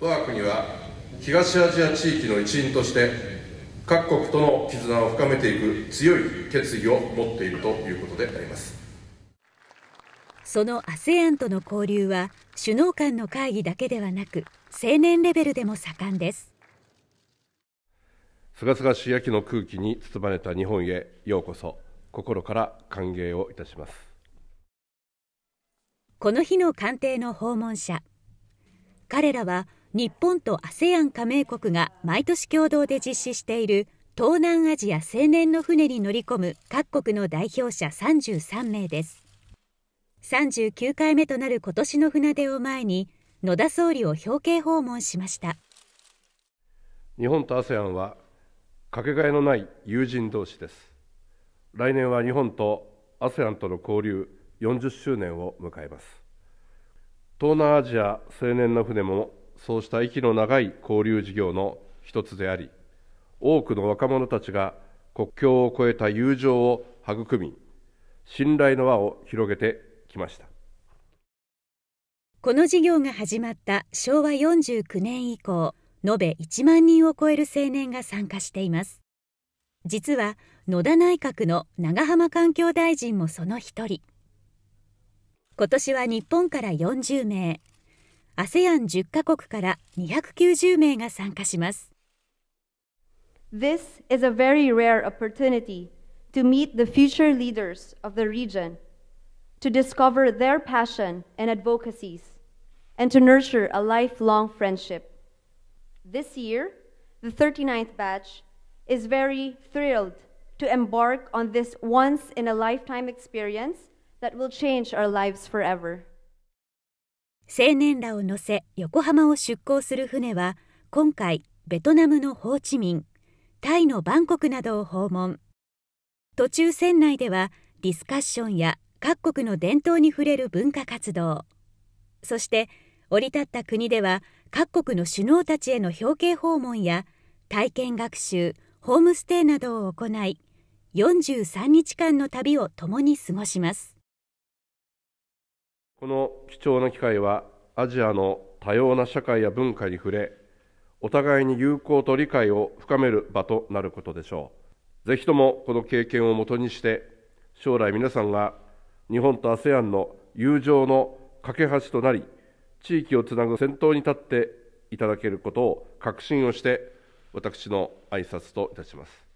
我が国は東アジア地域の一員として各国との絆を深めていく強い決意を持っているということでありますその ASEAN との交流は首脳間の会議だけではなく青年レベルでも盛んですすがすがしい秋の空気に包まれた日本へようこそ心から歓迎をいたしますこの日の官邸の訪問者彼らは日本と ASEAN 加盟国が毎年共同で実施している東南アジア青年の船に乗り込む各国の代表者33名です39回目となる今年の船出を前に野田総理を表敬訪問しました日本と ASEAN はかけがえのない友人同士です来年は日本と ASEAN との交流40周年を迎えます東南アジア青年の船もそうした息の長い交流事業の一つであり多くの若者たちが国境を越えた友情を育み信頼の輪を広げてきましたこの事業が始まった昭和49年以降延べ1万人を超える青年が参加しています実は野田内閣の長浜環境大臣もその一人今年は日本から40名 ASEAN10 カ国から290名が参加します。This is a very rare opportunity to meet the future leaders of the region, to discover their passion and advocacies, and to nurture a lifelong friendship. This year, the 39th batch is very thrilled to embark on this once in a lifetime experience that will change our lives forever. 青年らを乗せ横浜を出港する船は今回ベトナムのホーチミンタイのバンコクなどを訪問途中船内ではディスカッションや各国の伝統に触れる文化活動そして降り立った国では各国の首脳たちへの表敬訪問や体験学習ホームステイなどを行い43日間の旅を共に過ごしますこの貴重な機会はアジアの多様な社会や文化に触れお互いに友好と理解を深める場となることでしょうぜひともこの経験をもとにして将来皆さんが日本と ASEAN の友情の架け橋となり地域をつなぐ先頭に立っていただけることを確信をして私の挨拶といたします